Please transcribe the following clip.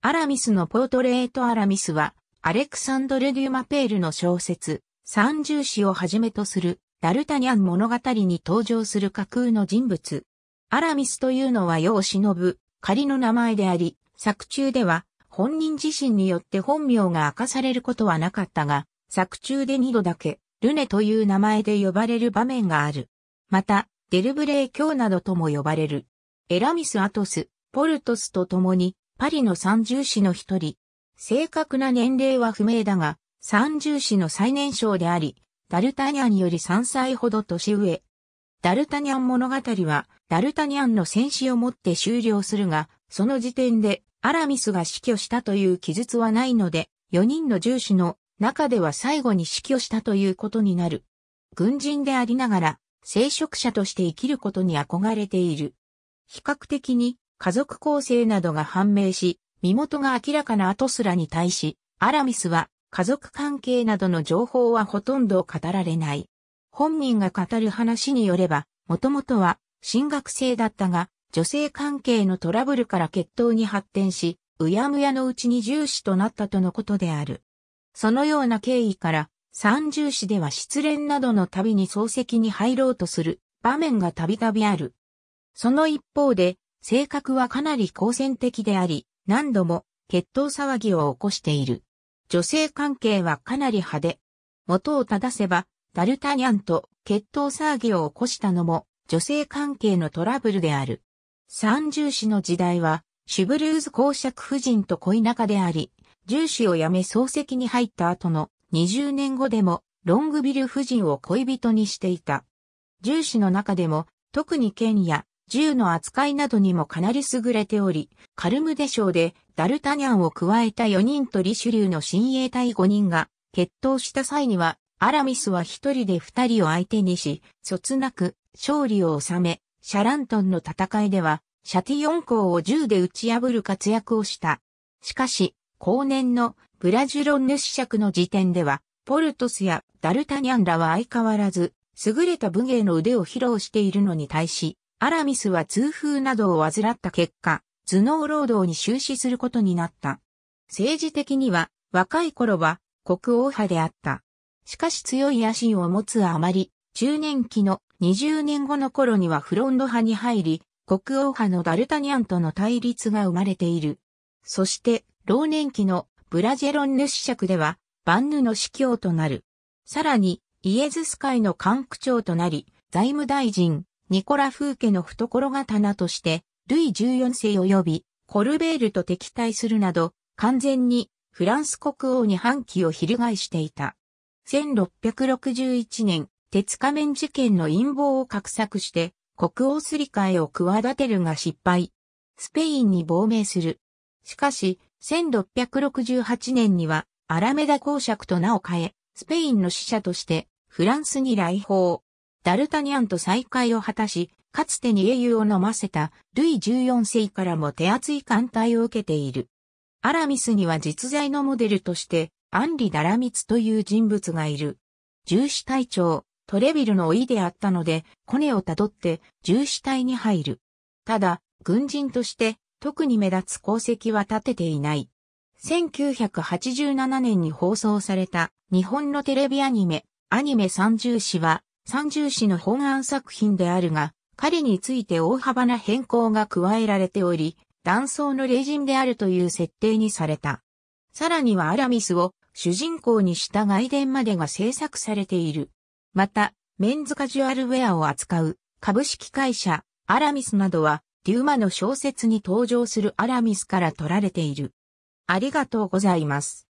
アラミスのポートレートアラミスは、アレクサンドル・デュマペールの小説、三重詩をはじめとする、ダルタニャン物語に登場する架空の人物。アラミスというのは世を忍ぶ、仮の名前であり、作中では、本人自身によって本名が明かされることはなかったが、作中で二度だけ、ルネという名前で呼ばれる場面がある。また、デルブレー教などとも呼ばれる。エラミス・アトス、ポルトスと共に、パリの三重子の一人。正確な年齢は不明だが、三重子の最年少であり、ダルタニャンより3歳ほど年上。ダルタニャン物語は、ダルタニャンの戦死をもって終了するが、その時点で、アラミスが死去したという記述はないので、4人の重視の中では最後に死去したということになる。軍人でありながら、聖職者として生きることに憧れている。比較的に家族構成などが判明し、身元が明らかな後すらに対し、アラミスは家族関係などの情報はほとんど語られない。本人が語る話によれば、もともとは進学生だったが、女性関係のトラブルから決闘に発展し、うやむやのうちに重視となったとのことである。そのような経緯から、三重視では失恋などの度に漱石に入ろうとする場面がたびたびある。その一方で、性格はかなり好戦的であり、何度も決闘騒ぎを起こしている。女性関係はかなり派手。元を正せば、ダルタニャンと決闘騒ぎを起こしたのも女性関係のトラブルである。三重子の時代は、シュブルーズ公爵夫人と恋仲であり、重視を辞め漱石に入った後の20年後でもロングビル夫人を恋人にしていた。重視の中でも特に剣や銃の扱いなどにもかなり優れており、カルムデ賞でダルタニャンを加えた4人とリシュリューの親衛隊5人が決闘した際には、アラミスは一人で二人を相手にし、そつなく勝利を収め、シャラントンの戦いでは、シャティ4校を銃で打ち破る活躍をした。しかし、後年のブラジュロンヌ子爵の時点では、ポルトスやダルタニャンらは相変わらず、優れた武芸の腕を披露しているのに対し、アラミスは痛風などを患った結果、頭脳労働に終始することになった。政治的には若い頃は国王派であった。しかし強い野心を持つあまり、中年期の20年後の頃にはフロンド派に入り、国王派のダルタニャンとの対立が生まれている。そして、老年期のブラジェロンヌ子爵では、バンヌの司教となる。さらに、イエズス会の管区長となり、財務大臣、ニコラ・フーケの懐刀として、ルイ14世及び、コルベールと敵対するなど、完全にフランス国王に反旗を翻していた。1661年、鉄仮面事件の陰謀を画策して、国王すり替えを企てるが失敗。スペインに亡命する。しかし、1668年には、アラメダ公爵と名を変え、スペインの使者として、フランスに来訪。ダルタニャンと再会を果たし、かつてに英雄を飲ませたルイ14世からも手厚い艦隊を受けている。アラミスには実在のモデルとして、アンリ・ダラミツという人物がいる。重視隊長、トレビルの老いであったので、コネをたどって重視隊に入る。ただ、軍人として特に目立つ功績は立てていない。1987年に放送された日本のテレビアニメ、アニメ三重視は三重市の本案作品であるが、彼について大幅な変更が加えられており、断層の霊人であるという設定にされた。さらにはアラミスを主人公にした外伝までが制作されている。また、メンズカジュアルウェアを扱う株式会社アラミスなどは、デューマの小説に登場するアラミスから取られている。ありがとうございます。